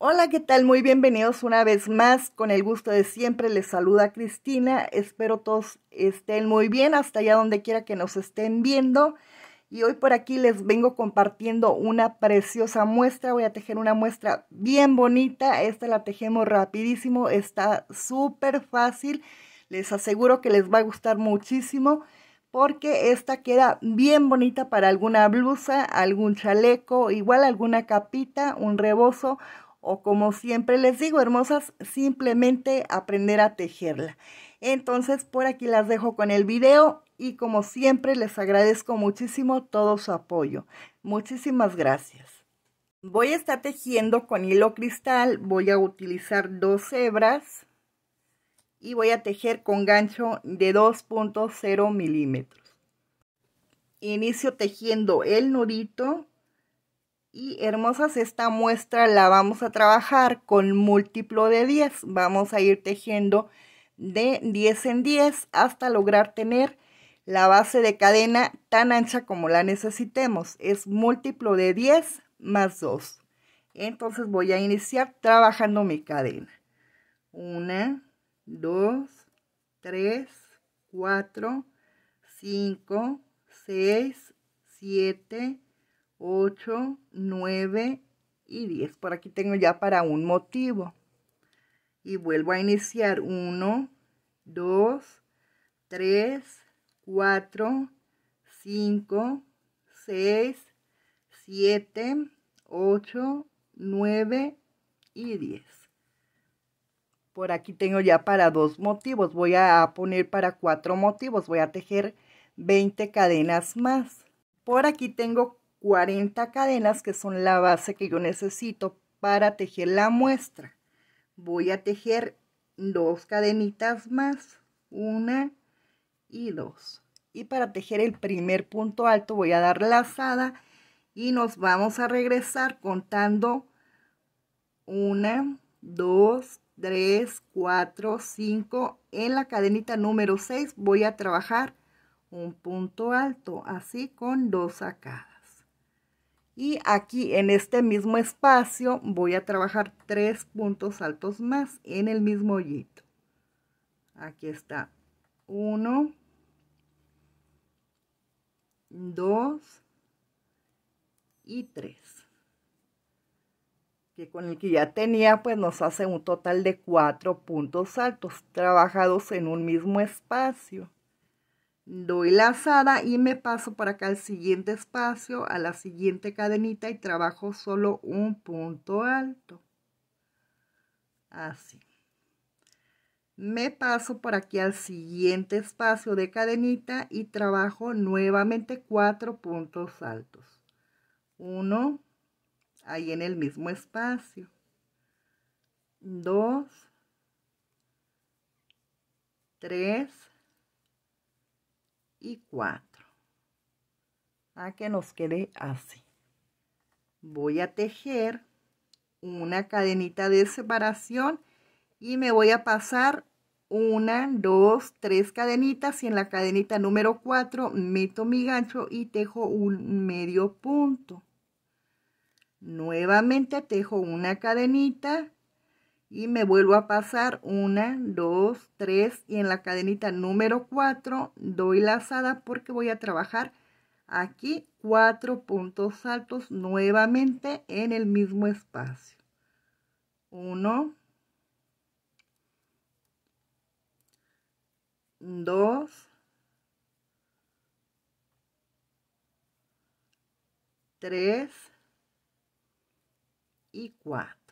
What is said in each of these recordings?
Hola, ¿qué tal? Muy bienvenidos una vez más. Con el gusto de siempre les saluda Cristina. Espero todos estén muy bien hasta allá donde quiera que nos estén viendo. Y hoy por aquí les vengo compartiendo una preciosa muestra. Voy a tejer una muestra bien bonita. Esta la tejemos rapidísimo. Está súper fácil. Les aseguro que les va a gustar muchísimo porque esta queda bien bonita para alguna blusa, algún chaleco, igual alguna capita, un rebozo o como siempre les digo, hermosas, simplemente aprender a tejerla. Entonces, por aquí las dejo con el video y como siempre les agradezco muchísimo todo su apoyo. Muchísimas gracias. Voy a estar tejiendo con hilo cristal, voy a utilizar dos hebras y voy a tejer con gancho de 2.0 milímetros. Inicio tejiendo el nudito y hermosas, esta muestra la vamos a trabajar con múltiplo de 10. Vamos a ir tejiendo de 10 en 10 hasta lograr tener la base de cadena tan ancha como la necesitemos. Es múltiplo de 10 más 2. Entonces voy a iniciar trabajando mi cadena. 1, 2, 3, 4, 5, 6, 7, 8, 9 y 10. Por aquí tengo ya para un motivo. Y vuelvo a iniciar 1, 2, 3, 4, 5, 6, 7, 8, 9 y 10. Por aquí tengo ya para dos motivos. Voy a poner para cuatro motivos. Voy a tejer 20 cadenas más. Por aquí tengo 40 cadenas que son la base que yo necesito para tejer la muestra. Voy a tejer dos cadenitas más, una y dos. Y para tejer el primer punto alto voy a dar lazada y nos vamos a regresar contando una, dos, tres, cuatro, cinco. En la cadenita número 6 voy a trabajar un punto alto, así con dos acá. Y aquí en este mismo espacio voy a trabajar tres puntos altos más en el mismo hoyito. Aquí está. Uno. Dos. Y tres. Que con el que ya tenía, pues nos hace un total de cuatro puntos altos trabajados en un mismo espacio doy lazada y me paso para acá al siguiente espacio, a la siguiente cadenita y trabajo solo un punto alto. Así. Me paso por aquí al siguiente espacio de cadenita y trabajo nuevamente cuatro puntos altos. Uno, ahí en el mismo espacio. Dos, tres, y 4 a que nos quede así voy a tejer una cadenita de separación y me voy a pasar una, dos, tres cadenitas y en la cadenita número 4 meto mi gancho y tejo un medio punto. Nuevamente tejo una cadenita y me vuelvo a pasar 1 2 3 y en la cadenita número 4 doy lazada porque voy a trabajar aquí 4 puntos altos nuevamente en el mismo espacio. 1 2 3 y 4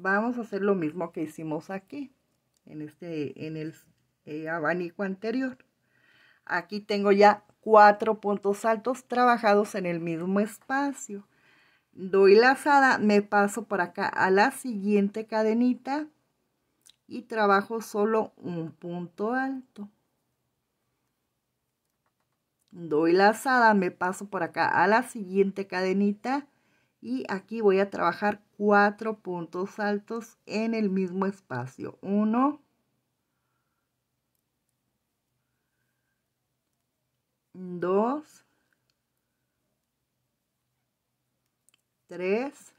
vamos a hacer lo mismo que hicimos aquí, en, este, en el eh, abanico anterior. Aquí tengo ya cuatro puntos altos trabajados en el mismo espacio. Doy lazada, me paso por acá a la siguiente cadenita y trabajo solo un punto alto. Doy lazada, me paso por acá a la siguiente cadenita y aquí voy a trabajar cuatro puntos altos en el mismo espacio. Uno, dos, tres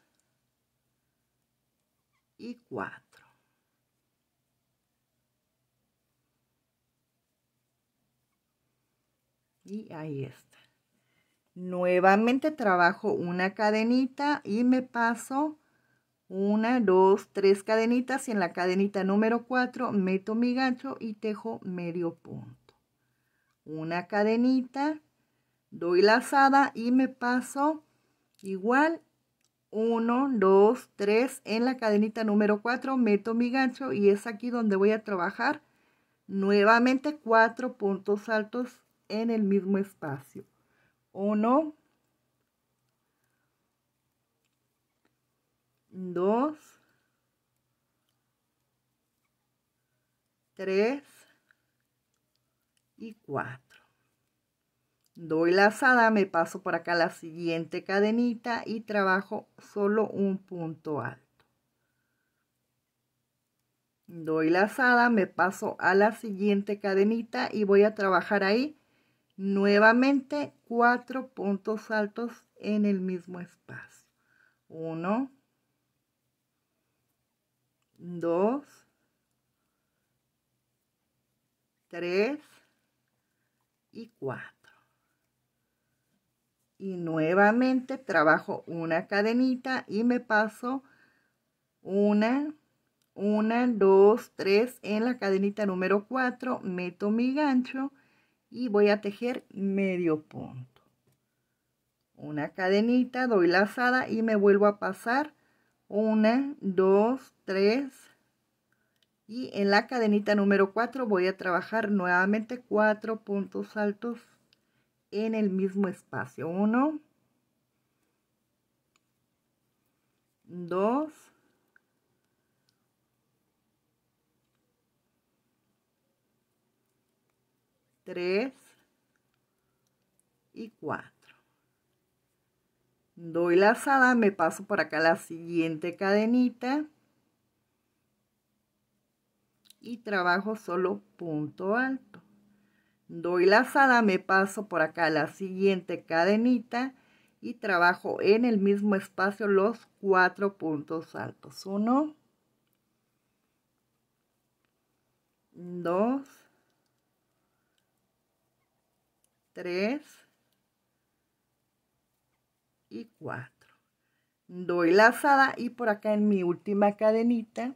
y cuatro. Y ahí está. Nuevamente trabajo una cadenita y me paso una, dos, tres cadenitas y en la cadenita número 4 meto mi gancho y tejo medio punto. Una cadenita, doy lazada y me paso igual 1, 2, 3 en la cadenita número 4 meto mi gancho y es aquí donde voy a trabajar nuevamente 4 puntos altos en el mismo espacio. 1, 2, 3 y 4. Doy lazada, me paso por acá la siguiente cadenita y trabajo solo un punto alto. Doy lazada, me paso a la siguiente cadenita y voy a trabajar ahí nuevamente cuatro puntos altos en el mismo espacio. 1, 2, 3 y 4. Y nuevamente trabajo una cadenita y me paso una, una, dos, tres en la cadenita número 4, meto mi gancho y voy a tejer medio punto. Una cadenita, doy lazada y me vuelvo a pasar 1, 2, 3 Y en la cadenita número 4 voy a trabajar nuevamente cuatro puntos altos en el mismo espacio. 1, 2, 3 y 4 doy lazada, me paso por acá la siguiente cadenita y trabajo solo punto alto. Doy lazada, me paso por acá la siguiente cadenita y trabajo en el mismo espacio los cuatro puntos altos. Uno, dos, tres, y 4. Doy lazada y por acá en mi última cadenita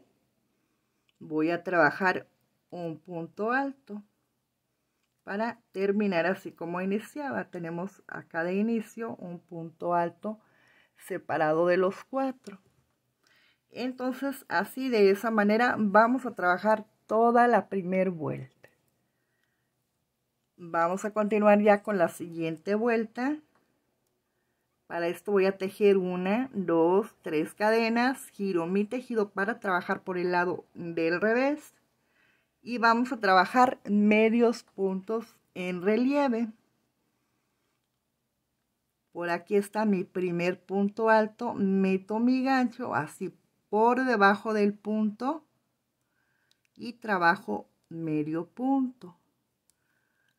voy a trabajar un punto alto para terminar así como iniciaba. Tenemos acá de inicio un punto alto separado de los cuatro. Entonces así de esa manera vamos a trabajar toda la primer vuelta. Vamos a continuar ya con la siguiente vuelta. Para esto voy a tejer una, dos, tres cadenas, giro mi tejido para trabajar por el lado del revés y vamos a trabajar medios puntos en relieve. Por aquí está mi primer punto alto, meto mi gancho así por debajo del punto y trabajo medio punto.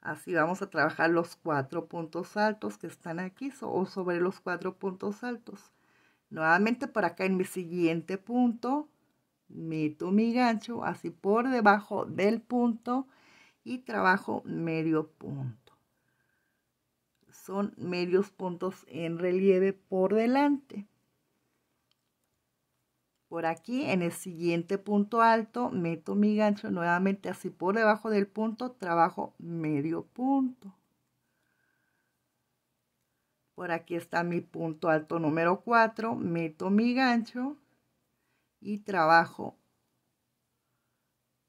Así vamos a trabajar los cuatro puntos altos que están aquí o sobre los cuatro puntos altos. Nuevamente por acá en mi siguiente punto, meto mi gancho así por debajo del punto y trabajo medio punto. Son medios puntos en relieve por delante por aquí en el siguiente punto alto meto mi gancho nuevamente así por debajo del punto trabajo medio punto por aquí está mi punto alto número 4 meto mi gancho y trabajo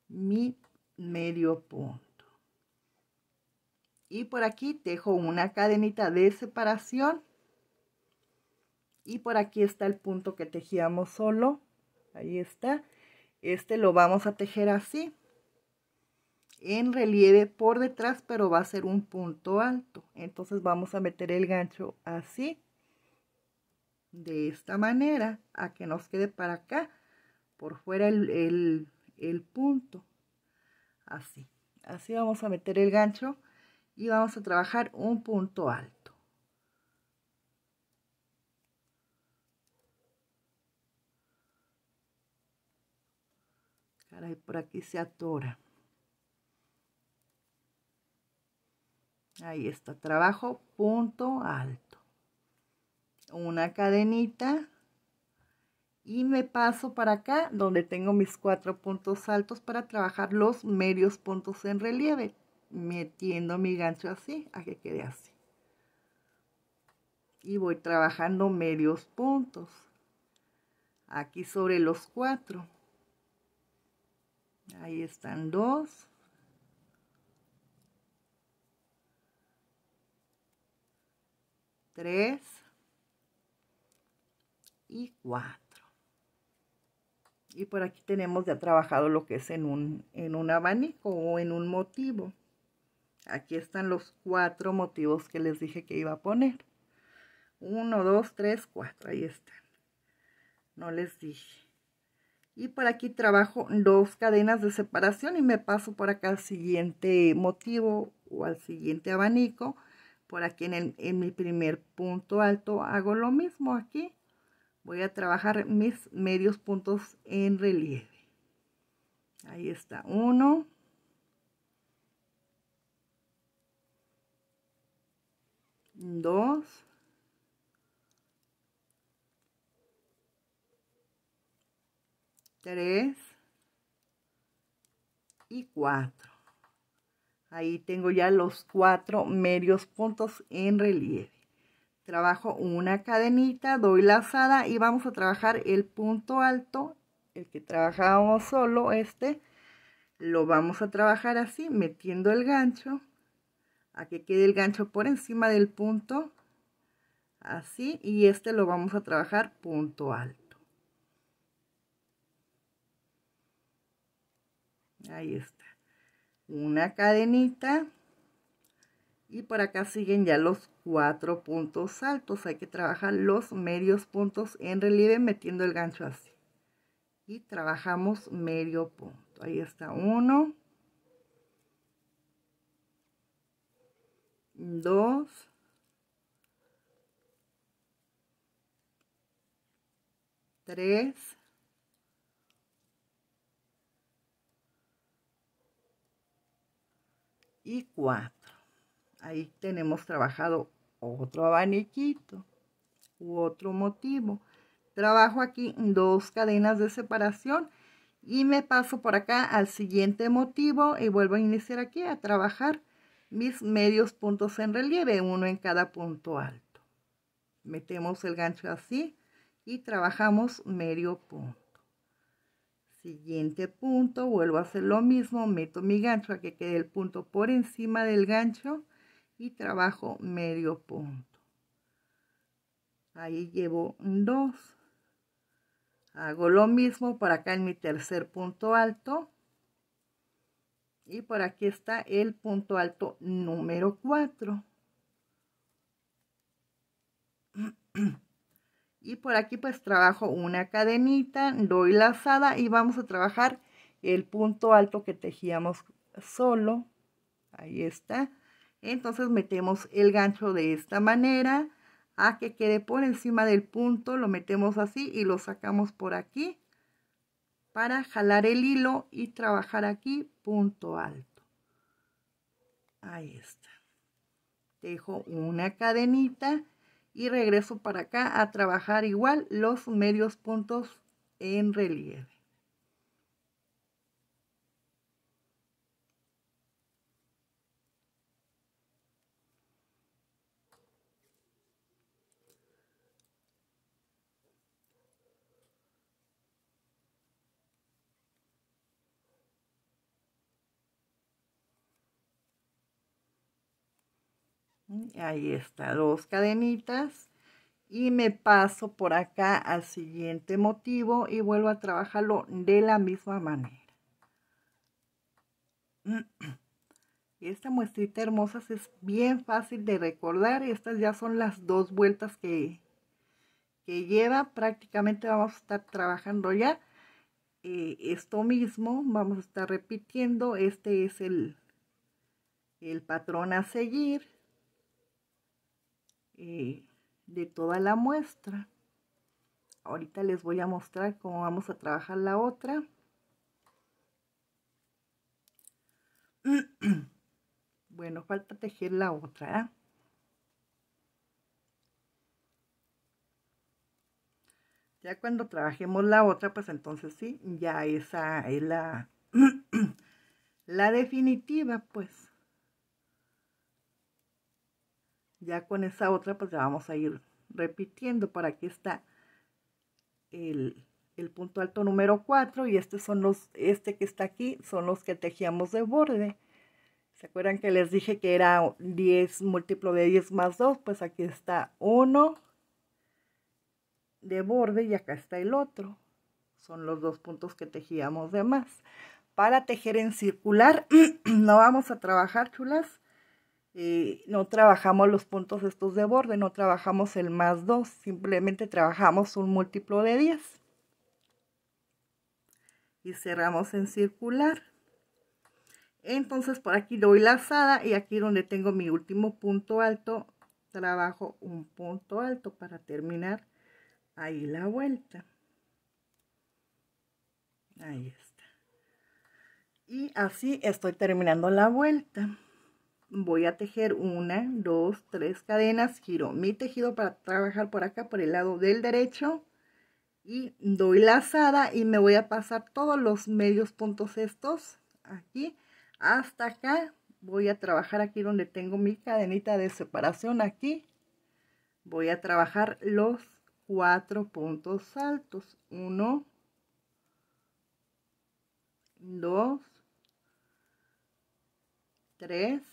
mi medio punto y por aquí dejo una cadenita de separación y por aquí está el punto que tejíamos solo ahí está. Este lo vamos a tejer así, en relieve por detrás, pero va a ser un punto alto. Entonces vamos a meter el gancho así, de esta manera, a que nos quede para acá, por fuera el, el, el punto, así. Así vamos a meter el gancho y vamos a trabajar un punto alto. por aquí se atora. Ahí está, trabajo punto alto. Una cadenita y me paso para acá donde tengo mis cuatro puntos altos para trabajar los medios puntos en relieve, metiendo mi gancho así a que quede así. Y voy trabajando medios puntos aquí sobre los cuatro. Ahí están dos. Tres. Y cuatro. Y por aquí tenemos ya trabajado lo que es en un, en un abanico o en un motivo. Aquí están los cuatro motivos que les dije que iba a poner. Uno, dos, tres, cuatro. Ahí están. No les dije. Y por aquí trabajo dos cadenas de separación y me paso por acá al siguiente motivo o al siguiente abanico. Por aquí en, mi primer punto alto hago lo mismo aquí. Voy a trabajar mis medios puntos en relieve. Ahí está uno. Dos. 3 y 4. Ahí tengo ya los cuatro medios puntos en relieve. Trabajo una cadenita, doy lazada y vamos a trabajar el punto alto, el que trabajamos solo, este. Lo vamos a trabajar así, metiendo el gancho, a que quede el gancho por encima del punto, así, y este lo vamos a trabajar punto alto. ahí está una cadenita y por acá siguen ya los cuatro puntos altos hay que trabajar los medios puntos en relieve metiendo el gancho así y trabajamos medio punto ahí está uno dos tres y cuatro Ahí tenemos trabajado otro abaniquito u otro motivo. Trabajo aquí dos cadenas de separación y me paso por acá al siguiente motivo y vuelvo a iniciar aquí a trabajar mis medios puntos en relieve, uno en cada punto alto. Metemos el gancho así y trabajamos medio punto. Siguiente punto, vuelvo a hacer lo mismo, meto mi gancho a que quede el punto por encima del gancho y trabajo medio punto. Ahí llevo dos. Hago lo mismo para acá en mi tercer punto alto. Y por aquí está el punto alto número 4. y por aquí pues trabajo una cadenita, doy lazada y vamos a trabajar el punto alto que tejíamos solo, ahí está. Entonces metemos el gancho de esta manera, a que quede por encima del punto, lo metemos así y lo sacamos por aquí para jalar el hilo y trabajar aquí punto alto. Ahí está. Dejo una cadenita y regreso para acá a trabajar igual los medios puntos en relieve. Ahí está, dos cadenitas. Y me paso por acá al siguiente motivo y vuelvo a trabajarlo de la misma manera. esta muestrita hermosa es bien fácil de recordar. Estas ya son las dos vueltas que, que lleva. Prácticamente vamos a estar trabajando ya eh, esto mismo. Vamos a estar repitiendo. Este es el, el patrón a seguir. Eh, de toda la muestra. Ahorita les voy a mostrar cómo vamos a trabajar la otra. bueno, falta tejer la otra. ¿eh? Ya cuando trabajemos la otra, pues entonces sí, ya esa es la, la definitiva, pues. Ya con esa otra pues ya vamos a ir repitiendo. Para aquí está el, el punto alto número 4 y este, son los, este que está aquí son los que tejíamos de borde. ¿Se acuerdan que les dije que era 10 múltiplo de 10 más 2? Pues aquí está uno de borde y acá está el otro. Son los dos puntos que tejíamos de más. Para tejer en circular no vamos a trabajar, chulas, eh, no trabajamos los puntos estos de borde, no trabajamos el más 2, simplemente trabajamos un múltiplo de 10. Y cerramos en circular. Entonces por aquí doy lazada y aquí donde tengo mi último punto alto, trabajo un punto alto para terminar ahí la vuelta. Ahí está. Y así estoy terminando la vuelta voy a tejer una, dos, tres cadenas, giro mi tejido para trabajar por acá, por el lado del derecho y doy lazada y me voy a pasar todos los medios puntos estos aquí hasta acá. Voy a trabajar aquí donde tengo mi cadenita de separación aquí. Voy a trabajar los cuatro puntos altos. Uno, dos, tres,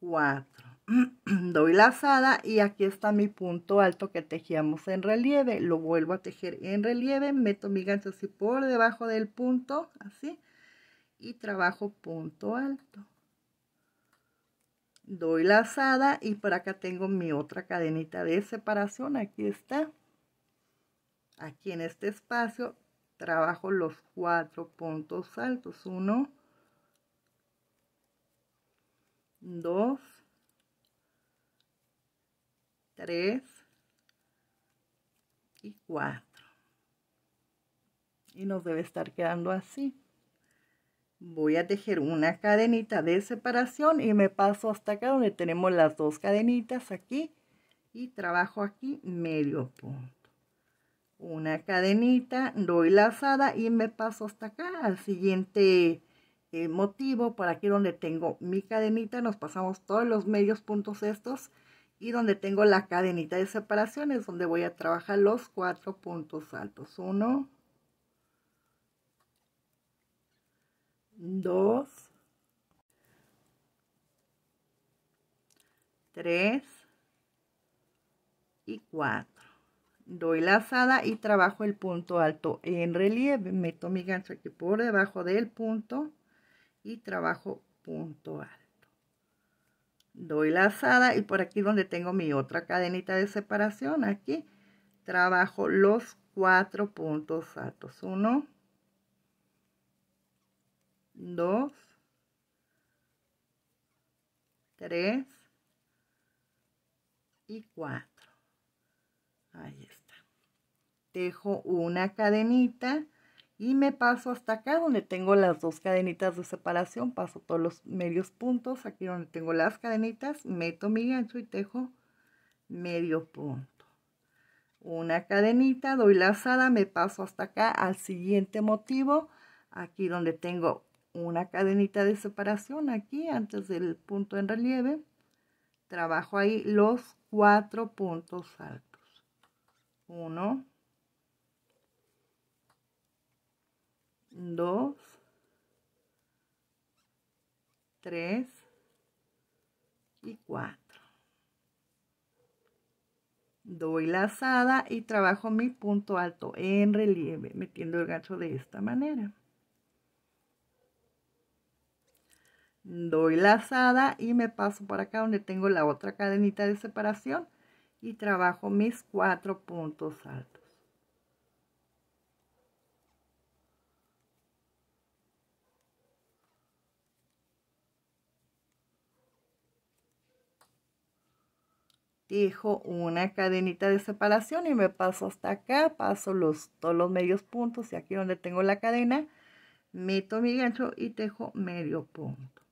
4 doy lazada y aquí está mi punto alto que tejíamos en relieve lo vuelvo a tejer en relieve meto mi gancho así por debajo del punto así y trabajo punto alto doy lazada y por acá tengo mi otra cadenita de separación aquí está aquí en este espacio trabajo los cuatro puntos altos uno 2, 3 y 4. Y nos debe estar quedando así. Voy a tejer una cadenita de separación y me paso hasta acá donde tenemos las dos cadenitas aquí y trabajo aquí medio punto. Una cadenita, doy lazada y me paso hasta acá al siguiente el eh, motivo por aquí donde tengo mi cadenita, nos pasamos todos los medios puntos estos y donde tengo la cadenita de separación es donde voy a trabajar los cuatro puntos altos. Uno, dos, tres y cuatro. Doy la lazada y trabajo el punto alto en relieve. Meto mi gancho aquí por debajo del punto y trabajo punto alto. Doy lazada y por aquí donde tengo mi otra cadenita de separación, aquí trabajo los cuatro puntos altos. Uno, dos, tres y cuatro. Ahí está. Dejo una cadenita y me paso hasta acá donde tengo las dos cadenitas de separación, paso todos los medios puntos, aquí donde tengo las cadenitas, meto mi gancho y tejo medio punto. Una cadenita, doy lazada, me paso hasta acá al siguiente motivo, aquí donde tengo una cadenita de separación, aquí antes del punto en relieve, trabajo ahí los cuatro puntos altos. Uno, 2, 3 y 4. Doy lazada y trabajo mi punto alto en relieve, metiendo el gancho de esta manera. Doy lazada y me paso para acá donde tengo la otra cadenita de separación y trabajo mis cuatro puntos altos. Tejo una cadenita de separación y me paso hasta acá, paso los, todos los medios puntos y aquí donde tengo la cadena, meto mi gancho y tejo medio punto.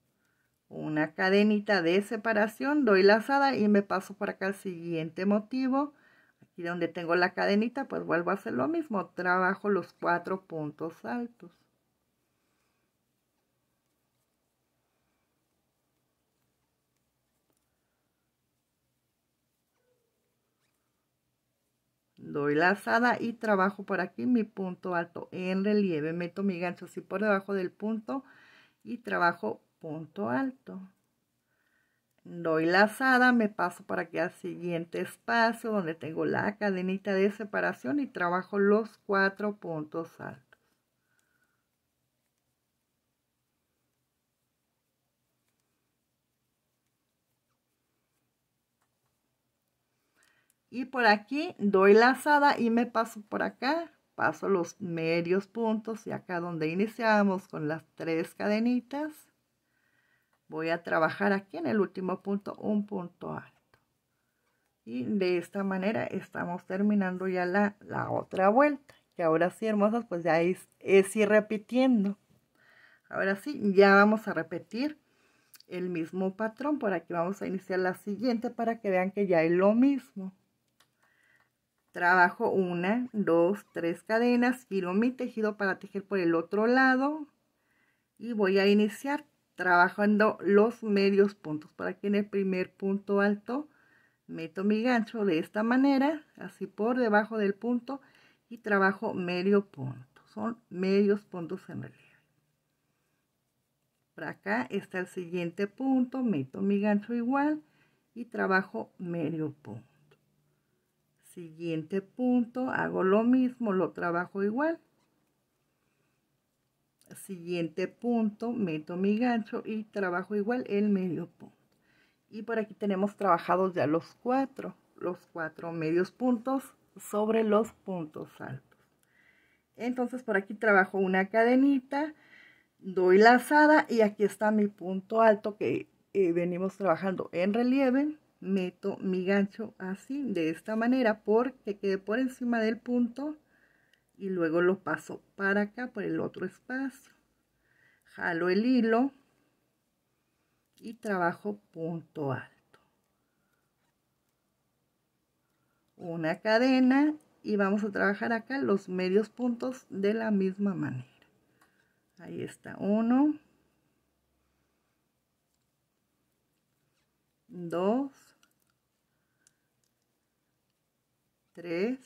Una cadenita de separación, doy lazada y me paso por acá al siguiente motivo. Aquí donde tengo la cadenita, pues vuelvo a hacer lo mismo, trabajo los cuatro puntos altos. doy lazada y trabajo por aquí mi punto alto en relieve meto mi gancho así por debajo del punto y trabajo punto alto doy lazada me paso para aquí al siguiente espacio donde tengo la cadenita de separación y trabajo los cuatro puntos altos y por aquí doy la lazada y me paso por acá paso los medios puntos y acá donde iniciamos con las tres cadenitas voy a trabajar aquí en el último punto un punto alto y de esta manera estamos terminando ya la, otra vuelta que ahora sí hermosas pues ya es, es ir repitiendo ahora sí ya vamos a repetir el mismo patrón por aquí vamos a iniciar la siguiente para que vean que ya es lo mismo trabajo una, dos, tres cadenas, giro mi tejido para tejer por el otro lado y voy a iniciar trabajando los medios puntos para que en el primer punto alto meto mi gancho de esta manera, así por debajo del punto y trabajo medio punto, son medios puntos en relieve. Para acá está el siguiente punto, meto mi gancho igual y trabajo medio punto. Siguiente punto, hago lo mismo, lo trabajo igual. Siguiente punto, meto mi gancho y trabajo igual el medio punto. Y por aquí tenemos trabajados ya los cuatro, los cuatro medios puntos sobre los puntos altos. Entonces por aquí trabajo una cadenita, doy lazada y aquí está mi punto alto que eh, venimos trabajando en relieve meto mi gancho así, de esta manera, porque quede por encima del punto y luego lo paso para acá, por el otro espacio. Jalo el hilo y trabajo punto alto. Una cadena y vamos a trabajar acá los medios puntos de la misma manera. Ahí está uno. Dos. 3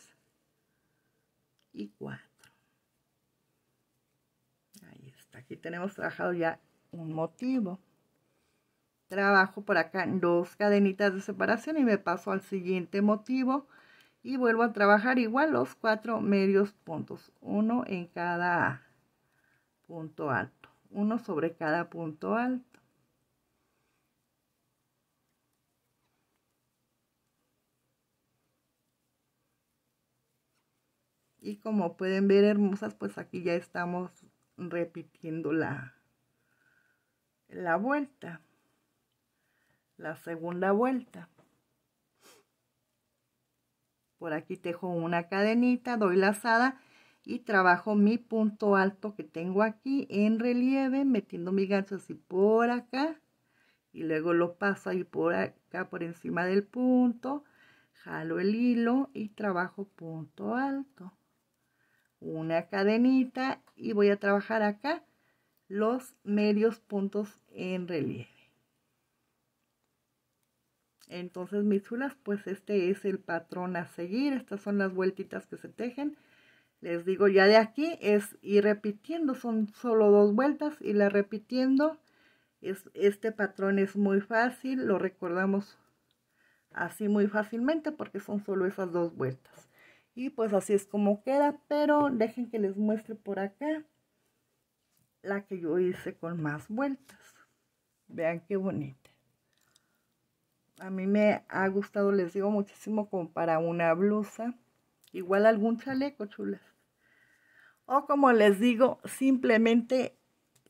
y 4. Ahí está. Aquí tenemos trabajado ya un motivo. Trabajo por acá dos cadenitas de separación y me paso al siguiente motivo y vuelvo a trabajar igual los cuatro medios puntos, uno en cada punto alto, uno sobre cada punto alto. Y como pueden ver, hermosas, pues aquí ya estamos repitiendo la, la vuelta. La segunda vuelta. Por aquí tejo una cadenita, doy lazada y trabajo mi punto alto que tengo aquí en relieve, metiendo mi gancho así por acá. Y luego lo paso ahí por acá, por encima del punto. Jalo el hilo y trabajo punto alto una cadenita y voy a trabajar acá los medios puntos en relieve. Entonces, mis chulas, pues este es el patrón a seguir. Estas son las vueltitas que se tejen. Les digo, ya de aquí es ir repitiendo, son solo dos vueltas y la repitiendo. Es, este patrón es muy fácil, lo recordamos así muy fácilmente porque son solo esas dos vueltas. Y pues así es como queda, pero dejen que les muestre por acá la que yo hice con más vueltas. Vean qué bonita. A mí me ha gustado, les digo, muchísimo como para una blusa. Igual algún chaleco, chulas. O como les digo, simplemente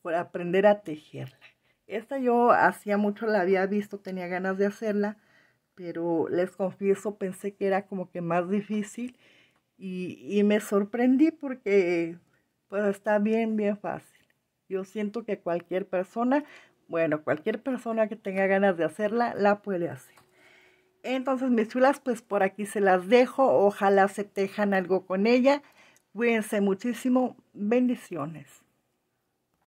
por aprender a tejerla. Esta yo hacía mucho, la había visto, tenía ganas de hacerla pero les confieso, pensé que era como que más difícil y, me sorprendí porque pues está bien, bien fácil. Yo siento que cualquier persona, bueno, cualquier persona que tenga ganas de hacerla, la puede hacer. Entonces, mis chulas, pues por aquí se las dejo. Ojalá se tejan algo con ella. Cuídense muchísimo. Bendiciones.